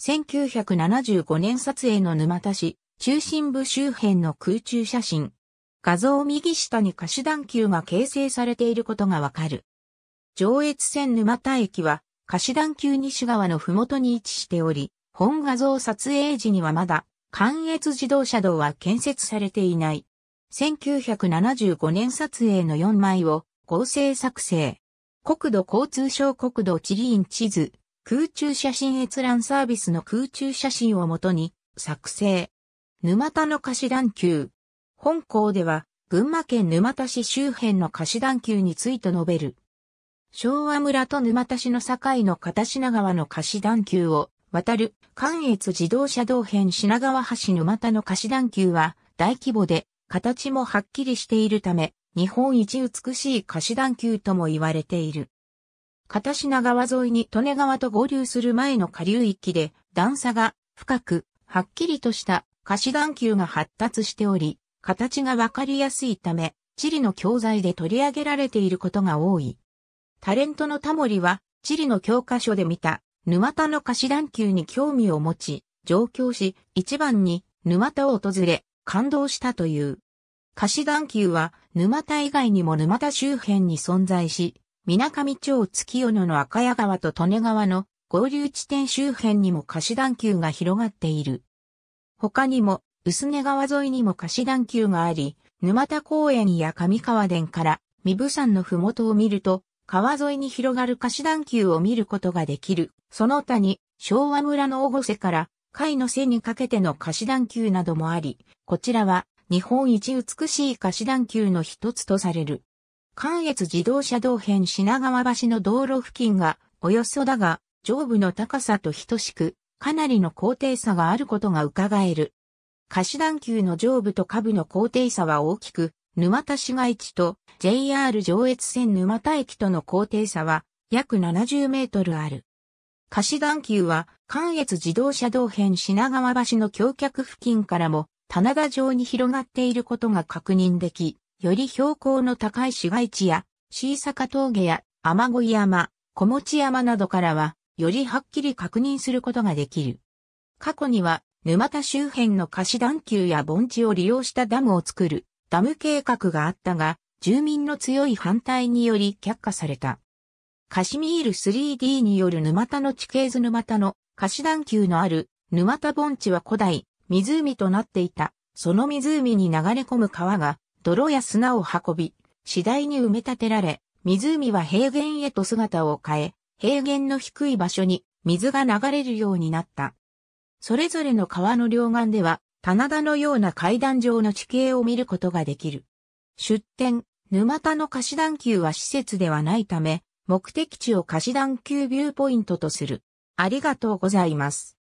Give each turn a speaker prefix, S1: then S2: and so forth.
S1: 1975年撮影の沼田市、中心部周辺の空中写真。画像右下に貸し段球が形成されていることがわかる。上越線沼田駅は、貸し段球西側の麓に位置しており、本画像撮影時にはまだ、関越自動車道は建設されていない。1975年撮影の4枚を合成作成。国土交通省国土地理院地図、空中写真閲覧サービスの空中写真をもとに作成。沼田の貸し団級。本校では群馬県沼田市周辺の貸し団級について述べる。昭和村と沼田市の境の片品川の貸し団級を渡る関越自動車道編品川橋沼田の貸し団級は大規模で形もはっきりしているため日本一美しい貸し団級とも言われている。片品川沿いに利根川と合流する前の下流域で、段差が深く、はっきりとした下肢眼球が発達しており、形がわかりやすいため、地理の教材で取り上げられていることが多い。タレントのタモリは、地理の教科書で見た、沼田の下肢眼球に興味を持ち、上京し、一番に沼田を訪れ、感動したという。下肢眼球は、沼田以外にも沼田周辺に存在し、水上町月夜野の赤谷川と利根川の合流地点周辺にも貸し段丘が広がっている。他にも、薄根川沿いにも貸し段丘があり、沼田公園や上川殿から三部山のふもとを見ると、川沿いに広がる貸し段丘を見ることができる。その他に、昭和村の大瀬から、貝の背にかけての貸し段丘などもあり、こちらは日本一美しい貸し段丘の一つとされる。関越自動車道編品川橋の道路付近が、およそだが、上部の高さと等しく、かなりの高低差があることが伺える。貸し段球の上部と下部の高低差は大きく、沼田市街地と JR 上越線沼田駅との高低差は約70メートルある。貸し段球は関越自動車道編品川橋の橋脚付近からも棚田上に広がっていることが確認でき、より標高の高い市街地や、シー坂峠や、雨乞山、小持山などからは、よりはっきり確認することができる。過去には、沼田周辺の貸し段丘や盆地を利用したダムを作る、ダム計画があったが、住民の強い反対により却下された。カシミール 3D による沼田の地形図沼田の貸し段丘のある沼田盆地は古代、湖となっていた。その湖に流れ込む川が泥や砂を運び、次第に埋め立てられ、湖は平原へと姿を変え、平原の低い場所に水が流れるようになった。それぞれの川の両岸では、棚田のような階段状の地形を見ることができる。出店、沼田の貸し段級は施設ではないため、目的地を貸し段級ビューポイントとする。ありがとうございます。